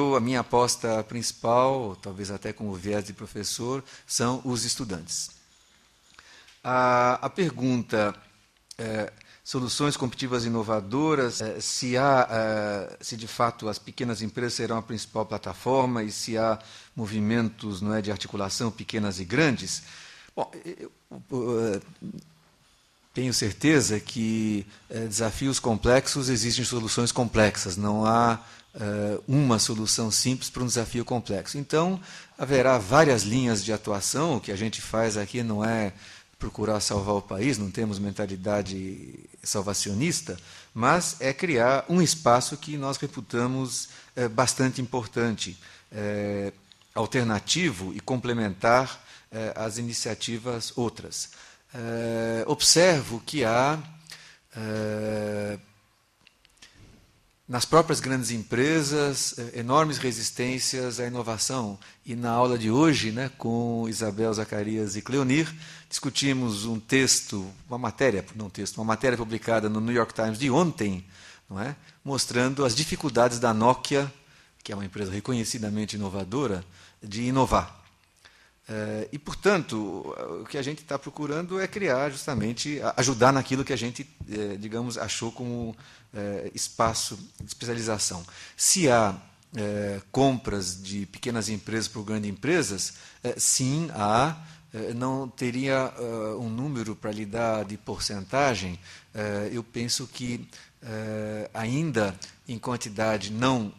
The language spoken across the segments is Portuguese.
Eu, a minha aposta principal, talvez até como viés de professor, são os estudantes. A, a pergunta é, soluções competitivas inovadoras, é, se há, é, se de fato as pequenas empresas serão a principal plataforma e se há movimentos não é, de articulação pequenas e grandes. Bom, eu, eu, eu tenho certeza que é, desafios complexos exigem soluções complexas. Não há é, uma solução simples para um desafio complexo. Então, haverá várias linhas de atuação. O que a gente faz aqui não é procurar salvar o país, não temos mentalidade salvacionista, mas é criar um espaço que nós reputamos é, bastante importante, é, alternativo e complementar às iniciativas outras eh, observo que há, eh, nas próprias grandes empresas, eh, enormes resistências à inovação. E na aula de hoje, né, com Isabel Zacarias e Cleonir, discutimos um texto, uma matéria, não um texto, uma matéria publicada no New York Times de ontem, não é? mostrando as dificuldades da Nokia, que é uma empresa reconhecidamente inovadora, de inovar. Eh, e, portanto, o que a gente está procurando é criar justamente, ajudar naquilo que a gente, é, digamos, achou como é, espaço de especialização. Se há compras de pequenas empresas por grandes empresas, sim, há. Não teria um número para lhe dar de porcentagem, eu penso que ainda em quantidade não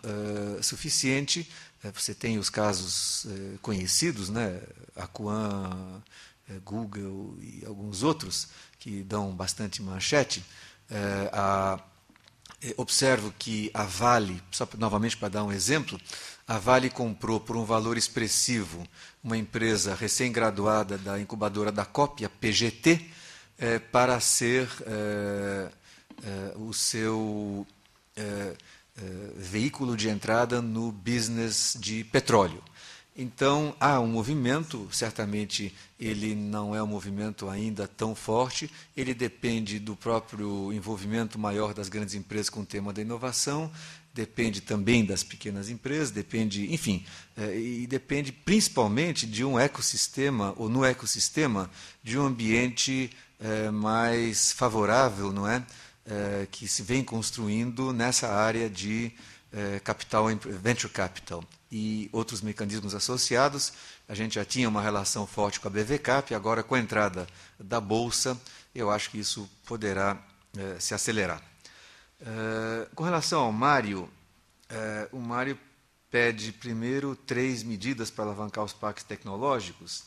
suficiente, é, você tem os casos é, conhecidos, né? Acuan, é, Google e alguns outros que dão bastante manchete. observo que a Vale, só novamente para dar um exemplo, a Vale comprou por um valor expressivo uma empresa recém-graduada da incubadora da Copia, PGT, para ser o seu eh, veículo de entrada no business de petróleo. Então, há um movimento, certamente ele não é um movimento ainda tão forte, ele depende do próprio envolvimento maior das grandes empresas com o tema da inovação, depende também das pequenas empresas, depende, enfim, eh, e depende principalmente de um ecossistema, ou no ecossistema, de um ambiente eh, mais favorável, não é? Eh, que se vem construindo nessa área de eh, capital, venture capital e outros mecanismos associados. A gente já tinha uma relação forte com a BVCAP, agora com a entrada da Bolsa, eu acho que isso poderá eh, se acelerar. com relação ao Mário, o Mário pede primeiro três medidas para alavancar os parques tecnológicos.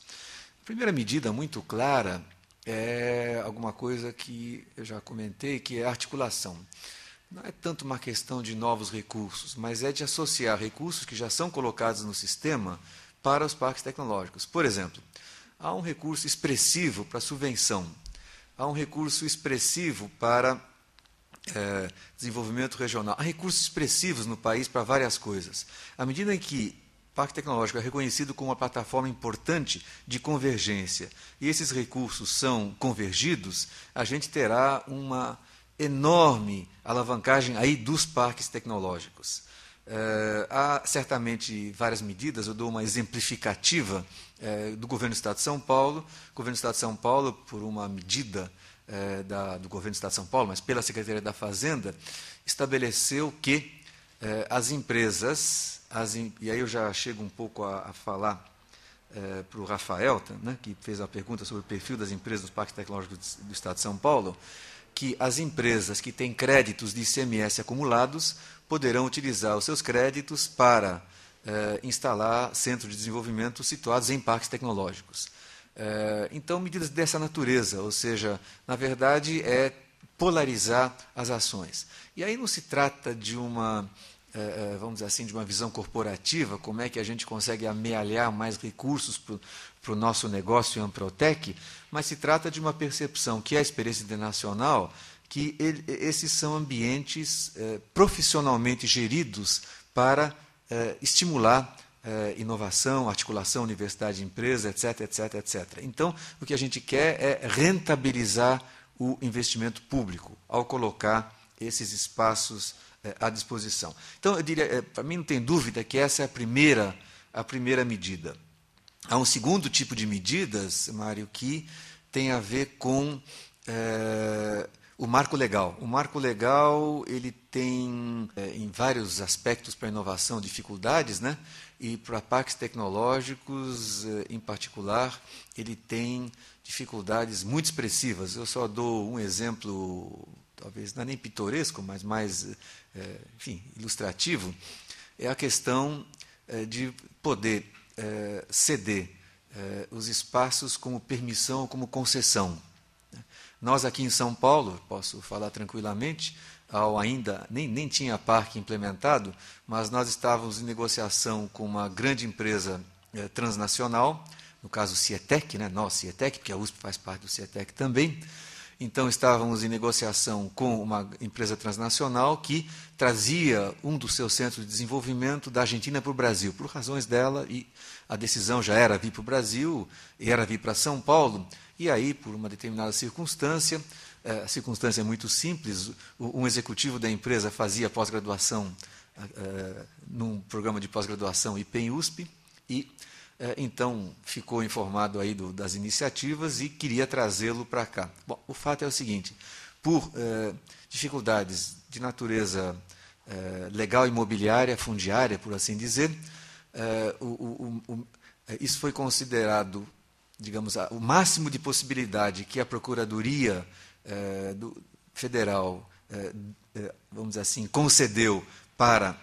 A primeira medida muito clara é alguma coisa que eu já comentei, que é articulação. Não é tanto uma questão de novos recursos, mas é de associar recursos que já são colocados no sistema para os parques tecnológicos. Por exemplo, há um recurso expressivo para subvenção, há um recurso expressivo para é, desenvolvimento regional, há recursos expressivos no país para várias coisas. À medida em que Parque Tecnológico é reconhecido como uma plataforma importante de convergência e esses recursos são convergidos, a gente terá uma enorme alavancagem aí dos parques tecnológicos. É, há certamente várias medidas, eu dou uma exemplificativa é, do governo do Estado de São Paulo. O governo do Estado de São Paulo, por uma medida é, da, do governo do Estado de São Paulo, mas pela Secretaria da Fazenda, estabeleceu que as empresas as, e aí eu já chego um pouco a, a falar é, eh, para o Rafael, tá, né, que fez a pergunta sobre o perfil das empresas dos parques tecnológicos do Estado de São Paulo, que as empresas que têm créditos de ICMS acumulados poderão utilizar os seus créditos para é, instalar centros de desenvolvimento situados em parques tecnológicos. É, então, medidas dessa natureza, ou seja, na verdade, é polarizar as ações. E aí não se trata de uma eh, eh, vamos dizer assim, de uma visão corporativa, como é que a gente consegue amealhar mais recursos para o nosso negócio em Amprotec, mas se trata de uma percepção que é a experiência internacional, que ele, esses são ambientes eh, profissionalmente geridos para estimular inovação, articulação, universidade, empresa, etc, etc, etc. Então, o que a gente quer é rentabilizar o investimento público ao colocar esses espaços é, à disposição. Então, eu diria, é, para mim não tem dúvida que essa é a primeira, a primeira medida. Há um segundo tipo de medidas, Mário, que tem a ver com é, o marco legal. O marco legal ele tem, é, em vários aspectos para a inovação, dificuldades, né? e para parques tecnológicos, é, em particular, ele tem dificuldades muito expressivas. Eu só dou um exemplo talvez não é nem pitoresco, mas mais, é, enfim, ilustrativo, é a questão é, de poder é, ceder os espaços como permissão, como concessão. Nós aqui em São Paulo, posso falar tranquilamente, ao ainda nem, nem tinha parque implementado, mas nós estávamos em negociação com uma grande empresa transnacional, no caso Cietec, né? nós Cietec, porque a USP faz parte do Cietec também, então estávamos em negociação com uma empresa transnacional que trazia um dos seus centros de desenvolvimento da Argentina para o Brasil, por razões dela, e a decisão já era vir para o Brasil, era vir para São Paulo, e aí, por uma determinada circunstância, eh, circunstância é muito simples, um executivo da empresa fazia pós-graduação eh, eh, num programa de pós-graduação IPEM-USP, e é, então ficou informado aí do, das iniciativas e queria trazê-lo para cá. Bom, o fato é o seguinte: por é, dificuldades de natureza é, legal imobiliária, fundiária, por assim dizer, o, o, o, isso foi considerado, digamos, o máximo de possibilidade que a Procuradoria do, Federal, vamos dizer assim, concedeu para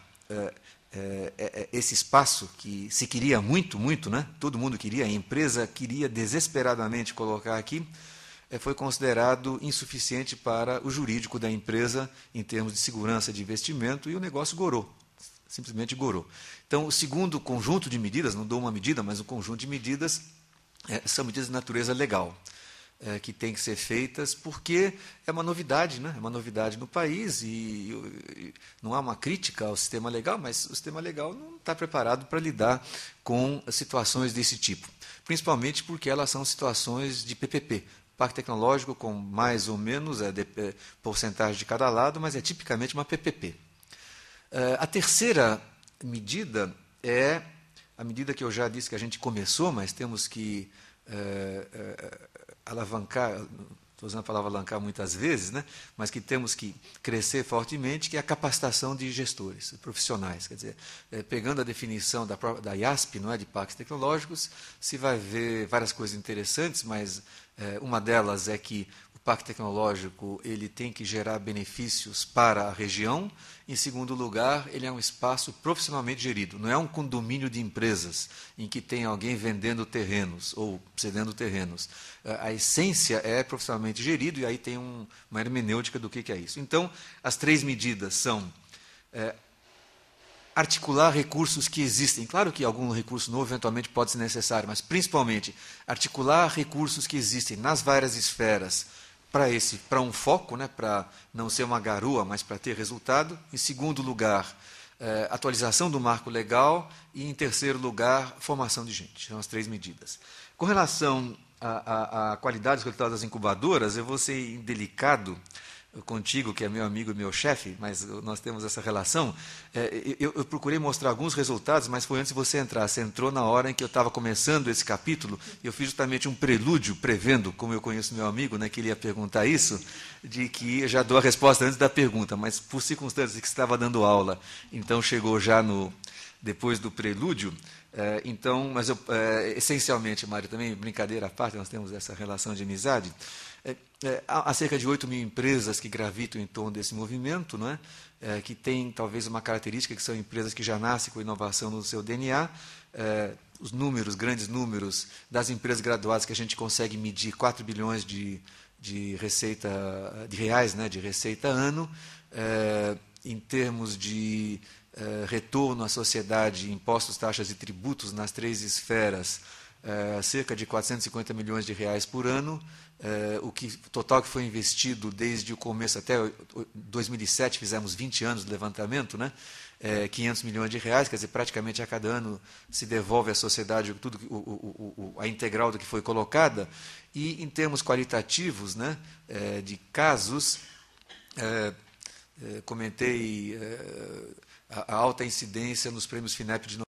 é, é, é, esse espaço que se queria muito, muito, né? todo mundo queria, a empresa queria desesperadamente colocar aqui, foi considerado insuficiente para o jurídico da empresa em termos de segurança de investimento e o negócio gorou, simplesmente gorou. Então, o segundo conjunto de medidas, não dou uma medida, mas um conjunto de medidas, são medidas de natureza legal. É, que têm que ser feitas, porque é uma novidade, né? é uma novidade no país e, e não há uma crítica ao sistema legal, mas o sistema legal não está preparado para lidar com situações desse tipo, principalmente porque elas são situações de PPP, Parque Tecnológico com mais ou menos é, de, é, porcentagem de cada lado, mas é tipicamente uma PPP. É, a terceira medida é a medida que eu já disse que a gente começou, mas temos que eh, eh, alavancar, estou usando a palavra alavancar muitas vezes, né? mas que temos que crescer fortemente, que é a capacitação de gestores, profissionais. Quer dizer, é, pegando a definição da, da IASP, não é, de parques tecnológicos, se vai ver várias coisas interessantes, mas é, uma delas é que parque tecnológico ele tem que gerar benefícios para a região. Em segundo lugar, ele é um espaço profissionalmente gerido, não é um condomínio de empresas em que tem alguém vendendo terrenos ou cedendo terrenos. Eh, a essência é profissionalmente gerido e aí tem um, uma hermenêutica do que, que é isso. Então, as três medidas são é, articular recursos que existem. Claro que algum recurso novo eventualmente pode ser necessário, mas principalmente articular recursos que existem nas várias esferas para esse, para um foco, né, para não ser uma garoa, mas para ter resultado. Em segundo lugar, eh, atualização do marco legal e em terceiro lugar, formação de gente. São as três medidas. Com relação à qualidade dos resultados das incubadoras, eu vou ser indelicado, contigo, que é meu amigo e meu chefe, mas nós temos essa relação, é, eu, eu, procurei mostrar alguns resultados, mas foi antes de você entrar. Você entrou na hora em que eu estava começando esse capítulo, e eu fiz justamente um prelúdio, prevendo, como eu conheço meu amigo, né, que ele ia perguntar isso, de que já dou a resposta antes da pergunta, mas por circunstâncias que estava dando aula, então chegou já no depois do prelúdio. É, então, mas eu, é, essencialmente, Mário, também, brincadeira à parte, nós temos essa relação de amizade. É, é há cerca de 8 mil empresas que gravitam em torno desse movimento, não é? é? que tem talvez uma característica que são empresas que já nascem com inovação no seu DNA. É, os números, grandes números das empresas graduadas que a gente consegue medir 4 bilhões de, de receita de reais, né, de receita ano, em termos de eh, retorno à sociedade, impostos, taxas e tributos nas três esferas, uh, cerca de 450 milhões de reais por ano, Uh, o que, total que foi investido desde o começo até 2007, fizemos 20 anos de levantamento, né? 500 milhões de reais, quer dizer, praticamente a cada ano se devolve à sociedade tudo o, o, o, a integral do que foi colocada. E em termos qualitativos, né, de casos, comentei a alta incidência nos prêmios FINEP de